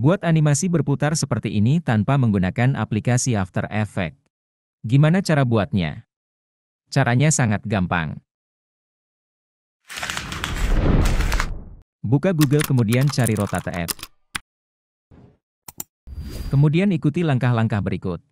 Buat animasi berputar seperti ini tanpa menggunakan aplikasi After Effects. Gimana cara buatnya? Caranya sangat gampang. Buka Google kemudian cari Rotate App. Kemudian ikuti langkah-langkah berikut.